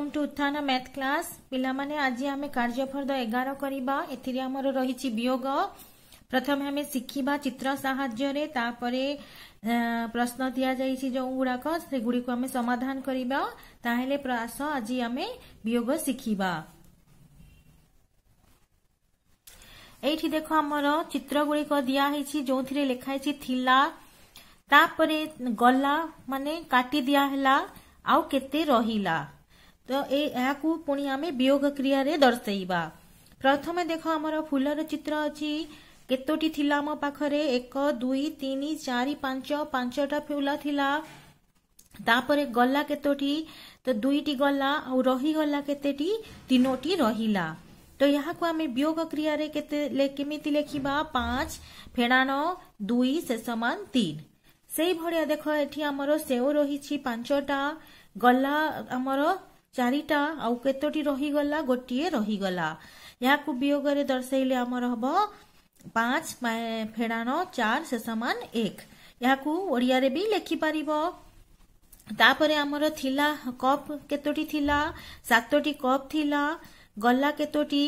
welcome to Utthan math class ପିଲାମାନେ ଆଜି ଆମେ କାର୍ଯ୍ୟଫର୍ଦ୍ଦ ଏଗାର କରିବା ଏଥିରେ ଆମର ରହିଛି ବିୟୋଗ ପ୍ରଥମେ ଆମେ ଶିଖିବା ଚିତ୍ର ସାହାଯ୍ୟରେ ତାପରେ ପ୍ରଶ୍ନ ଦିଆଯାଇଛି ଯେଉଁଗୁଡ଼ାକ ସେଗୁଡ଼ିକୁ ଆମେ ସମାଧାନ କରିବା ତାହେଲେ ଆସ ଆଜି ଆମେ ବିୟୋଗ ଶିଖିବା ଏଇଠି ଦେଖ ଆମର ଚିତ୍ରଗୁଡ଼ିକ ଦିଆହେଇଛି ଯେଉଁଥିରେ ଲେଖାହେଇଛି ଥିଲା ତାପରେ ଗଲା ମାନେ କାଟି ଦିଆହେଲା ଆଉ କେତେ ରହିଲା ତ ଏହାକୁ ପୁଣି ଆମେ ବିୟୋଗ କ୍ରିୟାରେ ଦର୍ଶାଇବା ପ୍ରଥମେ ଦେଖ ଆମର ଫୁଲର ଚିତ୍ର ଅଛି କେତୋଟି ଥିଲା ଆମ ପାଖରେ ଏକ ଦୁଇ ତିନି ଚାରି ପାଞ୍ଚ ପାଞ୍ଚଟା ଫୁଲ ଥିଲା ତାପରେ ଗଲା କେତୋଟି ତ ଦୁଇଟି ଗଲା ଆଉ ରହିଗଲା କେତେଟି ତିନୋଟି ରହିଲା ତ ଏହାକୁ ଆମେ ବିୟୋଗ କ୍ରିୟାରେ କେତେ କେମିତି ଲେଖିବା ପାଞ୍ଚ ଫେଣାଣ ଦୁଇ ସେ ସମାନ ତିନି ସେଇଭଳିଆ ଦେଖ ଏଠି ଆମର ସେଓ ରହିଛି ପାଞ୍ଚଟା ଗଲା ଆମର ଚାରିଟା ଆଉ କେତୋଟି ରହିଗଲା ଗୋଟିଏ ରହିଗଲା ଏହାକୁ ବିୟୋଗରେ ଦର୍ଶାଇଲେ ଆମର ହବ ପାଞ୍ଚ ଫେଡ଼ାଣ ଚାର ସେ ସମାନ ଏକ ଏହାକୁ ଓଡ଼ିଆରେ ବି ଲେଖିପାରିବ ତାପରେ ଆମର ଥିଲା କପ୍ କେତୋଟି ଥିଲା ସାତଟି କପ୍ ଥିଲା ଗଲା କେତୋଟି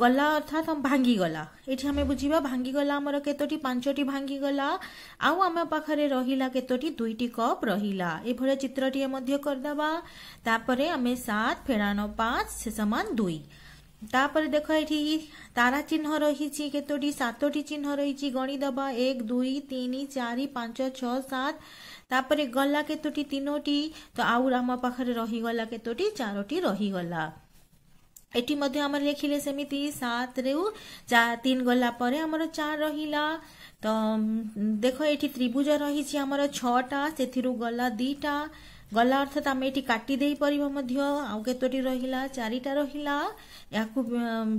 ଗଲା ଅର୍ଥାତ୍ ଭାଙ୍ଗିଗଲା ଏଠି ଆମେ ବୁଝିବା ଭାଙ୍ଗିଗଲା ଆମର କେତୋଟି ପାଞ୍ଚଟି ଭାଙ୍ଗିଗଲା ଆଉ ଆମ ପାଖରେ ରହିଲା କେତୋଟି ଦୁଇଟି କପ୍ ରହିଲା ଏଭଳି ଚିତ୍ରଟିଏ ମଧ୍ୟ କରିଦେବା ତାପରେ ଆମେ ସାତ ଫେଡ଼ାଣ ପାଞ୍ଚ ସେ ସମାନ ଦୁଇ ତାପରେ ଦେଖ ଏଠି ତାରା ଚିହ୍ନ ରହିଛି କେତୋଟି ସାତଟି ଚିହ୍ନ ରହିଛି ଗଣିଦେବା ଏକ ଦୁଇ ତିନି ଚାରି ପାଞ୍ଚ ଛଅ ସାତ ତାପରେ ଗଲା କେତୋଟି ତିନୋଟି ତ ଆଉ ଆମ ପାଖରେ ରହିଗଲା କେତୋଟି ଚାରୋଟି ରହିଗଲା ଏଠି ମଧ୍ୟ ଆମର ଲେଖିଲେ ସେମିତି ସାତରୁ ତିନି ଗଲା ପରେ ଆମର ଚାରି ରହିଲା ତ ଦେଖ ଏଠି ତ୍ରିଭୁଜ ରହିଛି ଆମର ଛଅଟା ସେଥିରୁ ଗଲା ଦିଟା ଗଲା ଅର୍ଥାତ୍ ଆମେ ଏଠି କାଟି ଦେଇପାରିବା ମଧ୍ୟ ଆଉ କେତୋଟି ରହିଲା ଚାରିଟା ରହିଲା ଏହାକୁ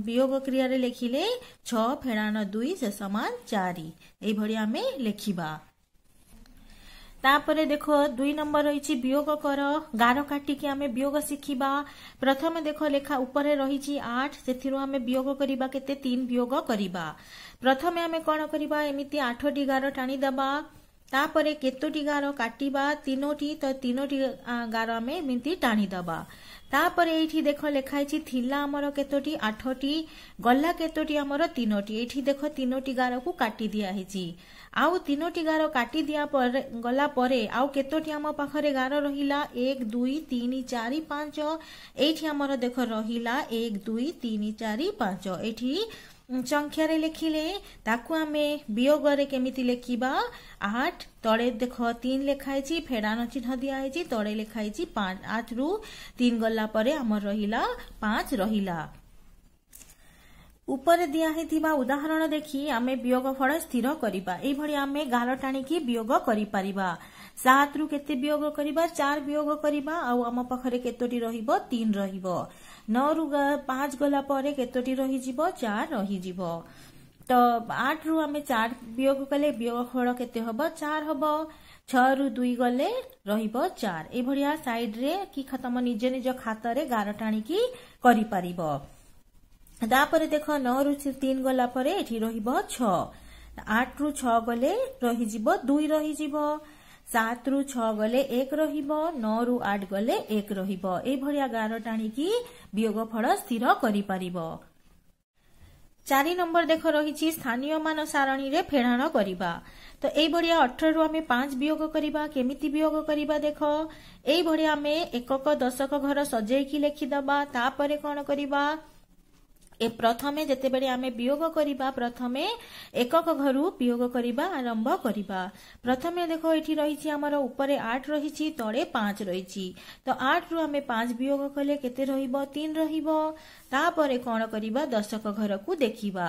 ବିୟୋଗ କ୍ରିୟାରେ ଲେଖିଲେ ଛଅ ଫେଡ଼ାଣ ଦୁଇ ସେ ସମାନ ଚାରି ଏଇଭଳି ଆମେ ଲେଖିବା তাপরে দেখ দুই নম্বর রয়েছে বিয়োগ কর গার কাটিকি আমি বিয়োগ শিখিবা প্রথমে দেখ লেখা উপরে রয়েছে আট সে আমি বিয়োগ করা কেতে তিন বিয়োগ করা প্রথমে আমি কোণ করা এমিতি আঠটি গার টাণি টাণিদেবা তাপরে কতটি গার কাটিবা তিনোটি তো তিনোটি গার আমি টাণি টাণিদেবা তাপরে এইটি দেখ লেখা হয়েছি থিলা আমার কতটি আঠটি গলা কতটি আমার তিনোটি এইটি দেখ তিনোটি গারক কাটি দিয়া হয়েছে ଆଉ ତିନୋଟି ଗାର କାଟି ଦିଆ ପରେ ଗଲା ପରେ ଆଉ କେତୋଟି ଆମ ପାଖରେ ଗାର ରହିଲା ଏକ ଦୁଇ ତିନି ଚାରି ପାଞ୍ଚ ଏଇଠି ଆମର ଦେଖ ରହିଲା ଏକ ଦୁଇ ତିନି ଚାରି ପାଞ୍ଚ ଏଇଠି ସଂଖ୍ୟାରେ ଲେଖିଲେ ତାକୁ ଆମେ ବିୟୋଗରେ କେମିତି ଲେଖିବା ଆଠ ତଳେ ଦେଖ ତିନି ଲେଖା ହେଇଛି ଫେଡ଼ାଣ ଚିହ୍ନ ଦିଆହେଇଛି ତଳେ ଲେଖା ହେଇଛି ପାଞ୍ଚ ଆଠରୁ ତିନି ଗଲା ପରେ ଆମର ରହିଲା ପାଞ୍ଚ ରହିଲା উপরে দিয়া হয়েথিবা উদাহরণ দেখি আমি বিয়োগ ফল স্থির করিবা এইভাবে আমি গাল টাণিকি বিয়োগ করিপারিবা সাতরু কেতে বিয়োগ করিবা চার বিয়োগ করিবা আউ আম পাখরে কেতোটি রহিব তিন রহিব নরু পাঁচ গলা পরে কেতোটি রহিযিব চার রহিযিব ତ ଆଠରୁ ଆମେ ଚାର ବିୟୋଗ କଲେ ବିୟୋଗ ଫଳ କେତେ ହବ ଚାର ହବ ଛଅରୁ ଦୁଇ ଗଲେ ରହିବ ଚାର ଏଭଳିଆ ସାଇଡ୍ରେ କି ତମ ନିଜ ନିଜ ଖାତରେ ଗାର ଟାଣିକି କରିପାରିବ ତାପରେ ଦେଖ ନଅ ରୁ ତିନି ଗଲା ପରେ ଏଠି ରହିବ ଛଅ ଆଠ ରୁ ଛଅ ଗଲେ ରହିଯିବ ଦୁଇ ରହିଯିବ ସାତ ରୁ ଛଅ ଗଲେ ଏକ ରହିବ ନଅ ରୁ ଆଠ ଗଲେ ଏକ ରହିବ ଏଭଳିଆ ଗାର ଟାଣିକି ବିୟୋଗ ଫଳ ସ୍ଥିର କରିପାରିବ ଚାରି ନମ୍ବର ଦେଖ ରହିଛି ସ୍ଥାନୀୟ ମାନ ସାରଣୀରେ ଫେଡ଼ାଣ କରିବା ତ ଏଇଭଳିଆ ଅଠରରୁ ଆମେ ପାଞ୍ଚ ବିୟୋଗ କରିବା କେମିତି ବିୟୋଗ କରିବା ଦେଖ ଏଇଭଳିଆ ଆମେ ଏକକ ଦଶକ ଘର ସଜେଇକି ଲେଖିଦେବା ତାପରେ କ'ଣ କରିବା ଏ ପ୍ରଥମେ ଯେତେବେଳେ ଆମେ ବିୟୋଗ କରିବା ପ୍ରଥମେ ଏକକ ଘରୁ ବିୟୋଗ କରିବା ଆରମ୍ଭ କରିବା ପ୍ରଥମେ ଦେଖ ଏଠି ରହିଛି ଆମର ଉପରେ ଆଠ ରହିଛି ତଳେ ପାଞ୍ଚ ରହିଛି ତ ଆଠରୁ ଆମେ ପାଞ୍ଚ ବିୟୋଗ କଲେ କେତେ ରହିବ ତିନି ରହିବ ତାପରେ କ'ଣ କରିବା ଦଶକ ଘରକୁ ଦେଖିବା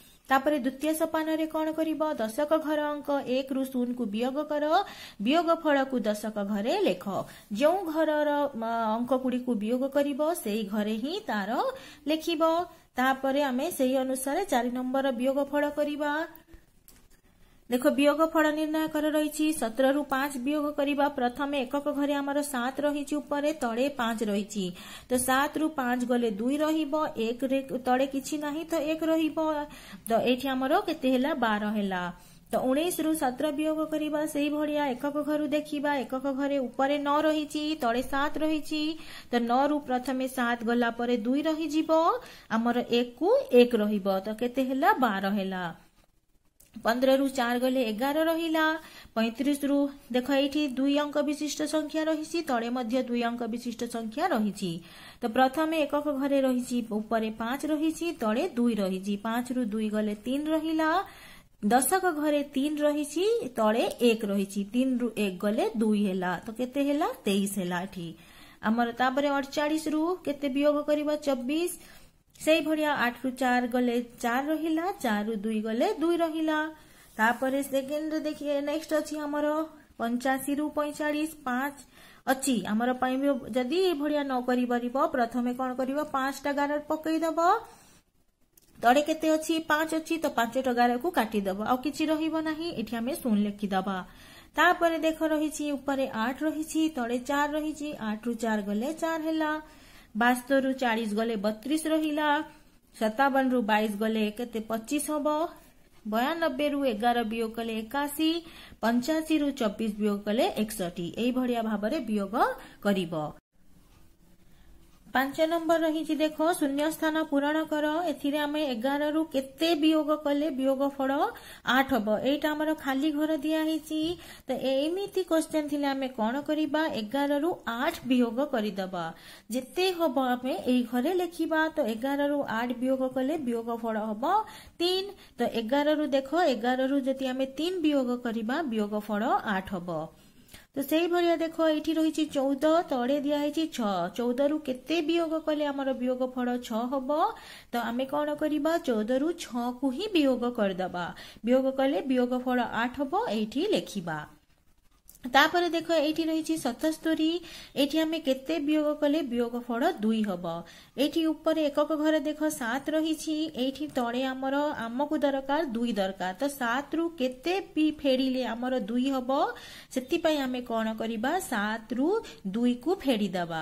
तापरे द्वितीय सपानरे कोन करिवो दशक घर अंक 1 रु 0 कु वियोग कर वियोग फल कु दशक घरे लेख जेउ घर र अंक कुडी कु वियोग करिवो सेही घरे हि तारो लेखिबो तापरे हमें सेही अनुसार 4 नंबर वियोग फल करिबा দেখো বিয়োগ ফল নির্ণয় করা রয়েছে সতের রু পাঁচ বিয়োগ করা প্রথমে একক ঘরে আমার সাত রয়েছে উপরে তলে পাঁচ রয়েছে তো সাত রু পাঁচ গলে দুই রহব এক তলে কিছু না তো এক রহব তো এইটি আমার কেতে হেলা বার হেলা তো উনিশ রু সতের বিয়োগ করা সেই ভাবে একক ঘর দেখা একক ঘরে উপরে ন রয়েছে তলে সাত রয়েছে তো ন রু প্রথমে সাত গলা পরে দুই রহিযিব আমার এক কু এক রহব তো কেতে হেলা বার হেলা পনেরো রু চার গলে এগার রহিলা পঁয়ত্রিশ রু দেখ এইটি দুই অঙ্ক বিশিষ্ট সংখ্যা রয়েছে তলে মধ্য দুই অঙ্ক বিশিষ্ট সংখ্যা রয়েছে তো প্রথমে একক ঘরে রয়েছে উপরে পাঁচ রয়েছে তলে দুই রয়েছে পাঁচ রু দুই গলে তিন রহিলা দশক ঘরে তিন রয়েছে তলে এক রয়েছে তিন রু এক গলে দুই হেলা তো কেতে হেলা তেইশ হেলা এটি আমার তাপরে অড়চাশ রু কেতে বিয়োগ করিবা চব্বিশ ସେଇଭଳିଆ ଆଠରୁ ଚାର ଗଲେ ଚାର ରହିଲା ଚାରରୁ ଦୁଇ ଗଲେ ଦୁଇ ରହିଲା ତାପରେ ସେକେଣ୍ଡରେ ଦେଖିବେ ନେକ୍ସଟ ଅଛି ଆମର ପଞ୍ଚାଅଶୀରୁ ପଇଁଚାଳିଶ ପାଞ୍ଚ ଅଛି ଆମର ପାଇଁ ଯଦି ଏଭଳିଆ ନ କରିପାରିବ ପ୍ରଥମେ କଣ କରିବ ପାଞ୍ଚଟା ଗାର ପକେଇଦବ ତଳେ କେତେ ଅଛି ପାଞ୍ଚ ଅଛି ତ ପାଞ୍ଚଟା ଗାରକୁ କାଟିଦବ ଆଉ କିଛି ରହିବ ନାହିଁ ଏଠି ଆମେ ଶୂନ ଲେଖିଦବା ତାପରେ ଦେଖ ରହିଛି ଉପରେ ଆଠ ରହିଛି ତଳେ ଚାର ରହିଛି ଆଠରୁ ଚାର ଗଲେ ଚାର ହେଲା बास्तर चालीस गले बत्रिस रहिला, सतावन रु बइस गले बयानबे रु एगार वियोग कले एकाशी रु एई वियोग कले वियोग कर ପାଞ୍ଚ ନମ୍ବର ରହିଛି ଦେଖ ଶୂନ୍ୟ ସ୍ଥାନ ପୂରଣ କର ଏଥିରେ ଆମେ ଏଗାରରୁ କେତେ ବିୟୋଗ କଲେ ବିୟୋଗ ଫଳ ଆଠ ହବ ଏଇଟା ଆମର ଖାଲି ଘର ଦିଆହେଇଛି ତ ଏମିତି କ୍ୱେଶ୍ଚେନ୍ ଥିଲେ ଆମେ କ'ଣ କରିବା ଏଗାରରୁ ଆଠ ବିୟୋଗ କରିଦବା ଯେତେ ହବ ଆମେ ଏଇ ଘରେ ଲେଖିବା ତ ଏଗାରରୁ ଆଠ ବିୟୋଗ କଲେ ବିୟୋଗ ଫଳ ହବ ତିନ ତ ଏଗାରରୁ ଦେଖ ଏଗାରରୁ ଯଦି ଆମେ ତିନି ବିୟୋଗ କରିବା ବିୟୋଗ ଫଳ ଆଠ ହବ ତ ସେଇଭଳିଆ ଦେଖ ଏଇଠି ରହିଛି ଚଉଦ ତଳେ ଦିଆହେଇଛି ଛଅ ଚଉଦରୁ କେତେ ବିୟୋଗ କଲେ ଆମର ବିୟୋଗ ଫଳ ଛଅ ହବ ତ ଆମେ କ'ଣ କରିବା ଚଉଦରୁ ଛଅକୁ ହିଁ ବିୟୋଗ କରିଦେବା ବିୟୋଗ କଲେ ବିୟୋଗ ଫଳ ଆଠ ହବ ଏଇଠି ଲେଖିବା ତାପରେ ଦେଖ ଏଇଠି ରହିଛି ସତସ୍ତୋରୀ ଏଇଠି ଆମେ କେତେ ବିୟୋଗ କଲେ ବିୟୋଗ ଫଳ ଦୁଇ ହବ ଏଇଠି ଉପରେ ଏକକ ଘରେ ଦେଖ ସାତ ରହିଛି ଏଇଠି ତଳେ ଆମର ଆମକୁ ଦରକାର ଦୁଇ ଦରକାର ତ ସାତରୁ କେତେ ବି ଫେଡ଼ିଲେ ଆମର ଦୁଇ ହବ ସେଥିପାଇଁ ଆମେ କଣ କରିବା ସାତରୁ ଦୁଇକୁ ଫେଡ଼ିଦେବା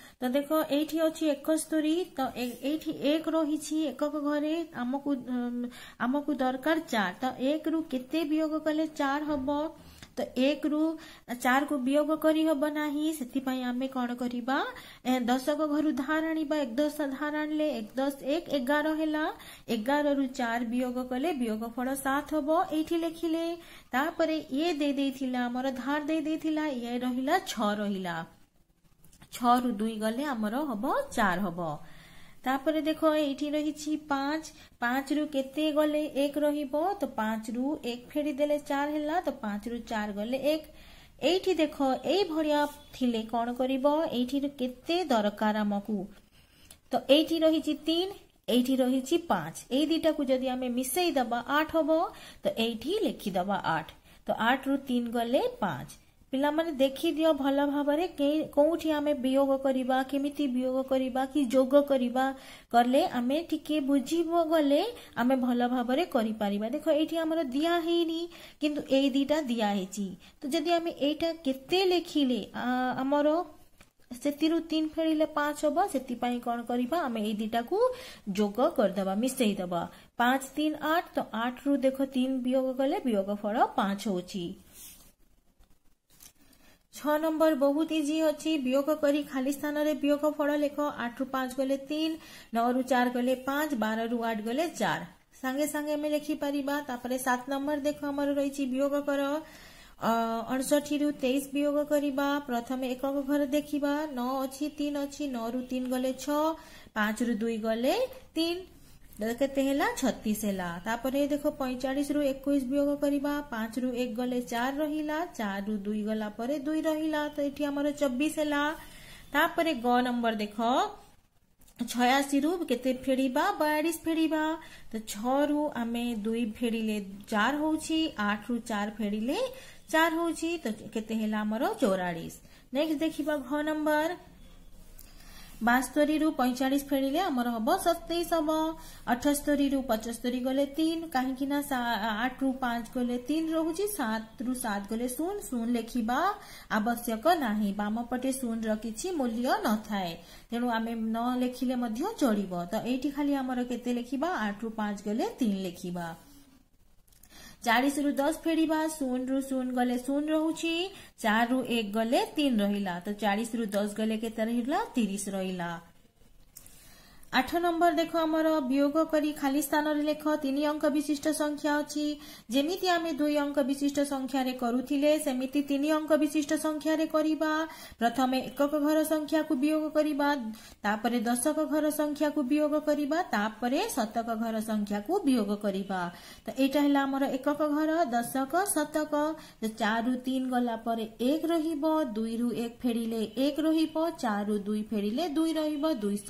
तो देखो ये अच्छी एक स्तरी तो ये एक रही एकक घरे आम को दरकार चार तो एक रु के वियोग कले चार हम तो एक रु चार को वियोग करहब ना से आम कौन कर दशक घर धार आग दस धार आणले एक दस एक एगार है एगार रु चार वियोग कले वियोग फल सात हम ये लिखिले ये दे दे आमर धार दे दे ये रहा छ रहा ছ'ରୁ ଦୁଇ ଗଲେ ଆମର ହବ ଚାର ହବ ତାପରେ ଦେଖ ଏଇଠି ରହିଛି ପାଞ୍ଚ ପାଞ୍ଚରୁ କେତେ ଗଲେ ଏକ ରହିବ ତ ପାଞ୍ଚରୁ ଏକ ଫେରି ଦେଲେ ଚାର ହେଲା ତ ପାଞ୍ଚରୁ ଚାର ଗଲେ ଏକ ଏଇଠି ଦେଖ ଏଇଭଳିଆ ଥିଲେ କ'ଣ କରିବ ଏଇଠି କେତେ ଦରକାର ଆମକୁ ତ ଏଇଠି ରହିଛି ତିନି এইটি রয়েছে পাঁচ এই দুইটাকে যদি আমি মিশাই দেবা আট হব তো এইটি লিখি দেবা আট তো আট রু তিন গলে পাঁচ ପିଲାମାନେ ଦେଖିଦିଅ ଭଲ ଭାବରେ କୋଉଠି ଆମେ ବିୟୋଗ କରିବା କେମିତି ବିୟୋଗ କରିବା କି ଯୋଗ କରିବା କଲେ ଆମେ ଟିକେ ବୁଝିବ ଗଲେ ଆମେ ଭଲ ଭାବରେ କରିପାରିବା ଦେଖ ଏଇଠି ଆମର ଦିଆ ହେଇନି କିନ୍ତୁ ଏଇ ଦିଟା ଦିଆ ହେଇଛି ତ ଯଦି ଆମେ ଏଇଟା କେତେ ଲେଖିଲେ ଆମର ସେଥିରୁ ତିନି ଫେରିଲେ ପାଞ୍ଚ ହବ ସେଥିପାଇଁ କ'ଣ କରିବା ଆମେ ଏଇ ଦିଟାକୁ ଯୋଗ କରିଦେବା ମିଶେଇ ଦେବା ପାଞ୍ଚ ତିନି ଆଠ ତ ଆଠରୁ ଦେଖ ତିନି ବିୟୋଗ କଲେ ବିୟୋଗ ଫଳ ପାଞ୍ଚ ହେଉଛି छ नम्बर बहुत इजि अय खालि स्थान विय फले आठ रु पाँच गले तिन नु चार गले पा बार आठ गले चार सागेसँगै लेखिपार सात नम्बर देखि विय अस विय प्रथमे एक देखा नले छ पाँच रु दुई गले तिन छतीस छत्तीस देख पैंचाश रु एक पांच रु एक गले चार रहा चार रु दुई गला दुई रहा तो ये चबीश है ग नंबर देख छयाशी रु के फेर बयालीस फेर तो छु आम दुई फेड़े चार हूँ आठ रु चार फेड़े चार हूँ तो के चौरास नेक्स्ट देखा घ नंबर ବାସ୍ତରୀରୁ ପଇଁଚାଳିଶ ଫେରିଲେ ଆମର ହବ ସତେଇଶ ହବ ଅଠସ୍ତରୀରୁ ପଞ୍ଚସ୍ତରୀ ଗଲେ ତିନି କାହିଁକି ନା ଆଠରୁ ପାଞ୍ଚ ଗଲେ ତିନି ରହୁଛି ସାତରୁ ସାତ ଗଲେ ଶୂନ ଶୂନ ଲେଖିବା ଆବଶ୍ୟକ ନାହିଁ ବାମ ପଟେ ଶୂନର କିଛି ମୂଲ୍ୟ ନଥାଏ ତେଣୁ ଆମେ ନ ଲେଖିଲେ ମଧ୍ୟ ଚଳିବ ତ ଏଇଠି ଖାଲି ଆମର କେତେ ଲେଖିବା ଆଠରୁ ପାଞ୍ଚ ଗଲେ ତିନି ଲେଖିବା ଚାଳିଶରୁ ଦଶ ଫେରିବା ଶୂନରୁ ଶୂନ ଗଲେ ଶୂନ ରହୁଛି ଚାରିରୁ ଏକ ଗଲେ ତିନି ରହିଲା ତ ଚାଳିଶରୁ ଦଶ ଗଲେ କେତେ ରହିଲା ତିରିଶ ରହିଲା आठ नम्बर देखि खालिस्थान लेख तिन अंक विशिष्ट संख्या अमिति आम दुई अंक विशिष्ट अंक विशिष्ट संख्यारथमे एकक घर संख्याक दशक घरसंख्या विय शतक घरसं्याटाहे एकक घर दशक शतक चार तिन गलाप एक र दुई एक फेरिले एक र चारु दुई फेरिले दुई र दुईश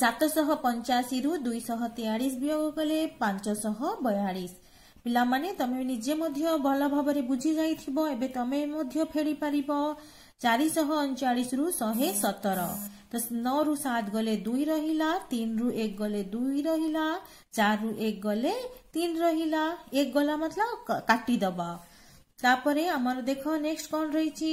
ସାତଶହ ପଞ୍ଚାଅଶୀରୁ ଦୁଇଶହ ତେୟାଳିଶ ବିୟୋଗ କଲେ ପାଞ୍ଚଶହ ବୟାଳିଶ ପିଲାମାନେ ତମେ ନିଜେ ମଧ୍ୟ ଭଲ ଭାବରେ ବୁଝି ଯାଇଥିବ ଏବେ ତମେ ମଧ୍ୟ ଫେରିପାରିବ ଚାରିଶହ ଅଣଚାଳିଶରୁ ଶହେ ସତର ତ ନଅରୁ ସାତ ଗଲେ ଦୁଇ ରହିଲା ତିନିରୁ ଏକ ଗଲେ ଦୁଇ ରହିଲା ଚାରିରୁ ଏକ ଗଲେ ତିନି ରହିଲା ଏକ ଗଲା ମତଲବ କାଟିଦବ ତାପରେ ଆମର ଦେଖ ନେକ୍ସଟ କଣ ରହିଛି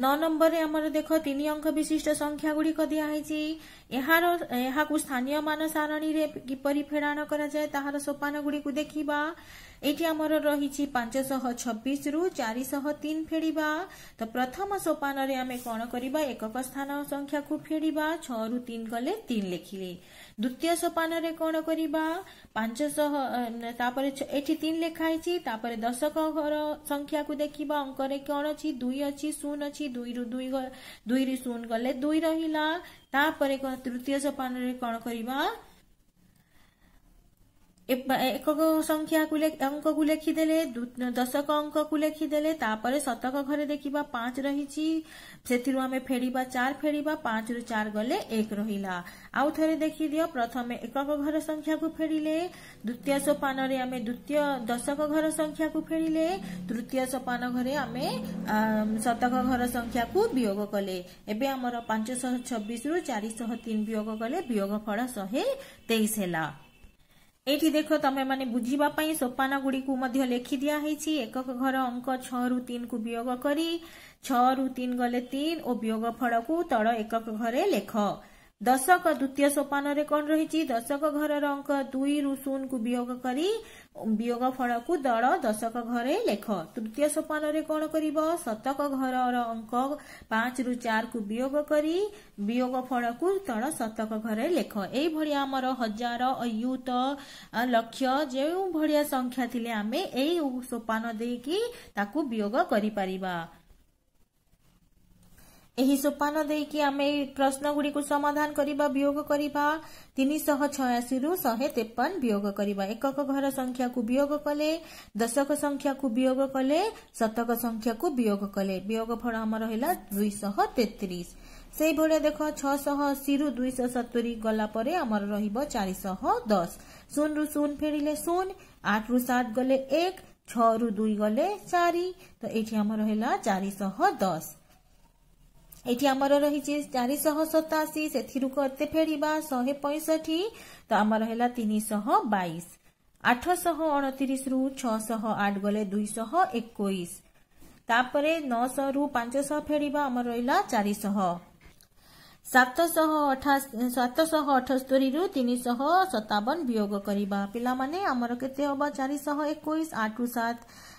ନଅ ନମ୍ବରରେ ଆମର ଦେଖ ତିନି ଅଙ୍କ ବିଶିଷ୍ଟ ସଂଖ୍ୟାଗୁଡ଼ିକ ଦିଆହେଇଛି ଏହାର ଏହାକୁ ସ୍ଥାନୀୟ ମାନ ସାରଣୀରେ କିପରି ଫେରାଣ କରାଯାଏ ତାହାର ସୋପାନଗୁଡ଼ିକୁ ଦେଖିବା ଏଠି ଆମର ରହିଛି ପାଞ୍ଚଶହ ଛବିଶରୁ ଚାରିଶହ ତିନି ଫେରିବା ତ ପ୍ରଥମ ସୋପାନରେ ଆମେ କ'ଣ କରିବା ଏକକ ସ୍ଥାନ ସଂଖ୍ୟାକୁ ଫେରିବା ଛଅରୁ ତିନି ଗଲେ ତିନି ଲେଖିଲେ ଦ୍ୱିତୀୟ ସୋପାନରେ କଣ କରିବା ପାଞ୍ଚଶହ ତାପରେ ଏଠି ତିନି ଲେଖା ହେଇଛି ତାପରେ ଦଶକର ସଂଖ୍ୟାକୁ ଦେଖିବା ଅଙ୍କରେ କଣ ଅଛି ଦୁଇ ଅଛି ଶୂନ ଅଛି ଦୁଇରୁ ଦୁଇ ଦୁଇରୁ ଶୂନ ଗଲେ ଦୁଇ ରହିଲା ତାପରେ ତୃତୀୟ ସୋପାନରେ କଣ କରିବା একক সংখ্যাকু অঙ্ককু লেখিদেলে দশক অঙ্ককু লেখিদেলে তাপরে শতক ঘরে দেখিবা পাঁচ রহিছি ସେଥିରୁ ଆମେ ଫେରିବା ଚାର ଫେରିବା ପାଞ୍ଚରୁ ଚାର ଗଲେ ଏକ ରହିଲା ଆଉ ଥରେ ଦେଖିଦିଅ ପ୍ରଥମେ ଏକକ ଘର ସଂଖ୍ୟାକୁ ଫେରିଲେ ଦ୍ୱିତୀୟ ସୋପାନରେ ଆମେ ଦ୍ୱିତୀୟ ଦଶକ ଘର ସଂଖ୍ୟାକୁ ଫେରିଲେ ତୃତୀୟ ସୋପାନ ଘରେ ଆମେ ଶତକ ଘର ସଂଖ୍ୟାକୁ ବିୟୋଗ କଲେ ଏବେ ଆମର ପାଞ୍ଚଶହ ଛବିଶରୁ ଚାରିଶହ ତିନି ବିୟୋଗ କଲେ ବିୟୋଗ ଫଳ ଶହେ ତେଇଶ ହେଲା ଏଇଠି ଦେଖ ତମେମାନେ ବୁଝିବା ପାଇଁ ସୋପାନଗୁଡ଼ିକୁ ମଧ୍ୟ ଲେଖି ଦିଆହେଇଛି ଏକକ ଘର ଅଙ୍କ ଛଅରୁ ତିନିକୁ ବିୟୋଗ କରି ଛଅରୁ ତିନି ଗଲେ ତିନି ଓ ବିୟୋଗ ଫଳକୁ ତଳ ଏକକ ଘରେ ଲେଖ दशक द्वितीय सोपान दशक घर अुई रु शुन विय कि विय फलकु दल दशक घर लेख तृतीय सोपान र कतक घर अङ्क पाँच रु चार कु वियग कि विय फलकु तल शतक घर लेख ए भजार अयुत लक्ष्य जो भिया संख्याले सोपान दिकि विय गरि पार सोपानी प्रश्नगु समाधान विय तिनशी र शे तेपन विय गरेको एकक घर संख्याकु विय कले दस संख्याकु विय कले शत संख्याकु विय कले विय फल दुईश तेत्रिश सैभ छु दुईश सतुरी गलाप चारिश दस शून रु शून फेरि शून आठ रु स এটি আমার রয়েছে চারিশহ সতাশি সেথির কেতে ফেড়া শহে পঁয়ষঠি তো আমার হল তিনশহ বাইশ আঠশহ অণতিরিশ রু ছশহ আট গলে দুইশহ একুশ তাপরে নশহ রু পাঁচশহ ফেড়া আমার রহলা চারিশহ ସାତଶହ ସାତଶହ ଅଠସ୍ତରୀରୁ ତିନିଶହ ସତାବନ ବିୟୋଗ କରିବା ପିଲାମାନେ ଆମର କେତେ ହେବ ଚାରିଶହ ଏକୋଇଶ ଆଠରୁ ସାତ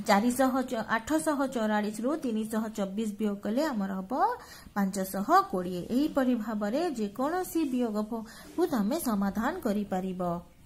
रो चारिश आठश चौराालिस रु तिनश चबिश वियग जे पाँच कोडिएपरि भावी विय त समाधान गरिप